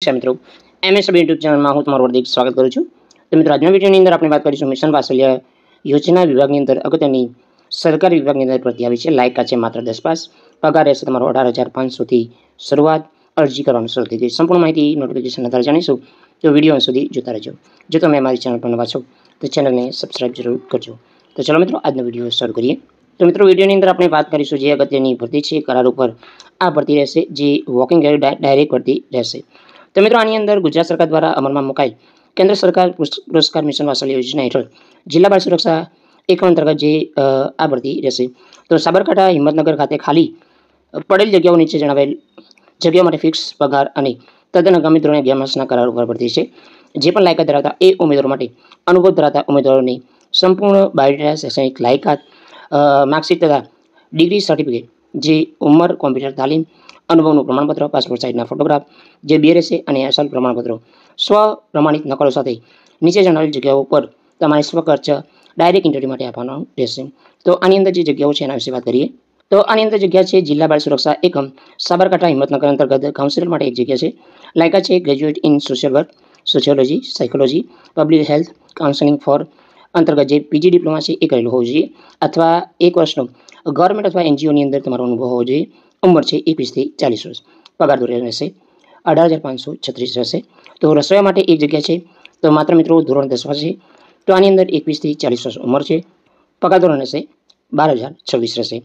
નમસ્કાર મિત્રો MS YouTube ચેનલમાં હું તમારું હાર્દિક સ્વાગત કરું છું તો મિત્રો આજના વિડીયોની અંદર આપણે વાત કરીશું મિશન વાસલ્યા યોજના વિભાગની અંદર અગત્યની સરકારી વિભાગની અંદર ભરતી આવી છે લાયકા છે માત્ર દસ પાસ પગાર રહેશે તમારો અઢાર હજાર પાંચસોથી શરૂઆત અરજી કરવાનું શરૂ થઈ ગઈ સંપૂર્ણ માહિતી નોટિફિકેશન અત્યારે જાણીશું તો વિડીયો સુધી જોતા રહેજો જો તમે અમારી ચેનલ પર નવા છો તો ચેનલને સબસ્ક્રાઈબ જરૂર કરજો તો ચલો મિત્રો આજનો વિડીયો શરૂ કરીએ તો મિત્રો વિડીયોની અંદર આપણે વાત કરીશું જે અગત્યની ભરતી છે કરાર ઉપર આ ભરતી રહેશે જે વોકિંગ ડાયરેક્ટ ભરતી રહેશે તો મિત્રો આની અંદર ગુજરાત સરકાર દ્વારા અમલમાં મુકાઈ કેન્દ્ર સરકાર પુરસ્કાર મિશન વાસલ યોજના હેઠળ જિલ્લા બાળ સુરક્ષા એકમ અંતર્ગત જે આ ભરતી રહેશે તો સાબરકાંઠા હિંમતનગર ખાતે ખાલી પડેલ જગ્યાઓ નીચે જણાવેલ જગ્યાઓ માટે ફિક્સ પગાર અને તદ્દન આગામી ધોરણે અગિયાર માસના કરાર ઉપર ભરતી છે જે પણ લાયકાત ધરાવતા એ ઉમેદવારો માટે અનુભવ ધરાવતા ઉમેદવારોની સંપૂર્ણ બાયોડેટા શૈક્ષણિક લાયકાત માર્કશીટ તથા ડિગ્રી સર્ટિફિકેટ જે ઉંમર કોમ્પ્યુટર તાલીમ અનુભવનું પ્રમાણપત્ર પાસપોર્ટ સાઇઝના ફોટોગ્રાફ જે બે રહેશે અને અસલ પ્રમાણપત્રો સ્વ પ્રમાણિત નકલો સાથે નીચે જણાવેલી જગ્યાઓ પર તમારે સ્વખર્ચ ડાયરેક્ટ ઇન્ટરવ્યૂ માટે આપવાનો રહેશે તો આની અંદર જે જગ્યાઓ છે એના વિશે વાત કરીએ તો આની અંદર જગ્યા છે જિલ્લા બાળ સુરક્ષા એકમ સાબરકાંઠા હિંમતનગર અંતર્ગત કાઉન્સિલર માટે એક જગ્યા છે લાયકા છે graduate in social work sociology psychology public health counselling for અંતર્ગત જે પીજી ડિપ્લોમા છે એ કરેલું હોવું જોઈએ અથવા એક વર્ષનો ગવર્મેન્ટ અથવા એનજીઓની અંદર તમારો અનુભવ હોવો જોઈએ ઉંમર છે એકવીસથી ચાલીસ વર્ષ પગાર ધોરણ રહેશે અઢાર હજાર પાંચસો છત્રીસ રહેશે તો રસોઈ માટે એક જગ્યા છે તો માત્ર મિત્રો ધોરણ દસમાં છે તો આની અંદર એકવીસથી ચાલીસ વર્ષ ઉંમર છે પગાર ધોરણ રહેશે બાર હજાર છવ્વીસ રહેશે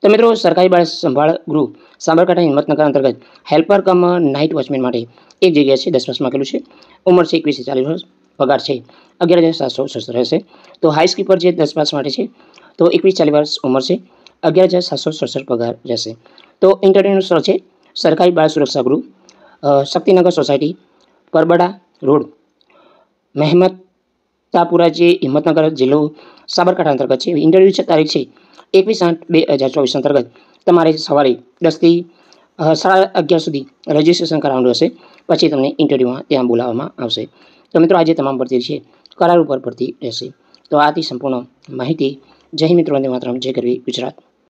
તો મિત્રો સરકારી બાળ સંભાળ ગૃહ સાબરકાંઠા હિંમતનગર અંતર્ગત હેલ્પર કમ નાઇટ વોચમેન માટે એક જગ્યા છે દસ વર્ષ માગેલું છે ઉંમર છે એકવીસથી ચાલીસ વર્ષ પગાર છે અગિયાર હજાર સાતસો સડસઠ રહેશે તો હાઈ સ્કીપર જે દસ પાસ માટે છે તો એકવીસ ચાલીસ વર્ષ ઉંમર છે અગિયાર હજાર સાતસો સડસઠ પગાર રહેશે તો ઇન્ટરનેટનું સ્થળ છે સરકારી બાળ સુરક્ષા ગૃહ શક્તિનગર સોસાયટી પરબડા રોડ મહેમતાપુરા જે હિંમતનગર જિલ્લો સાબરકાંઠા અંતર્ગત છે ઇન્ટરવ્યૂ છે તારીખ છે એકવીસ આઠ બે હજાર ચોવીસ અંતર્ગત તમારે સવારે દસથી સાડા અગિયાર સુધી રજિસ્ટ્રેશન કરાવવાનું રહેશે પછી તમને ઇન્ટરવ્યૂમાં ત્યાં બોલાવવામાં આવશે તો મિત્રો આજે તમામ ભરતી છે કરાર ઉપર પડતી રહેશે તો આથી સંપૂર્ણ માહિતી જય મિત્રો માત્ર માતરમ જય કરવી ગુજરાત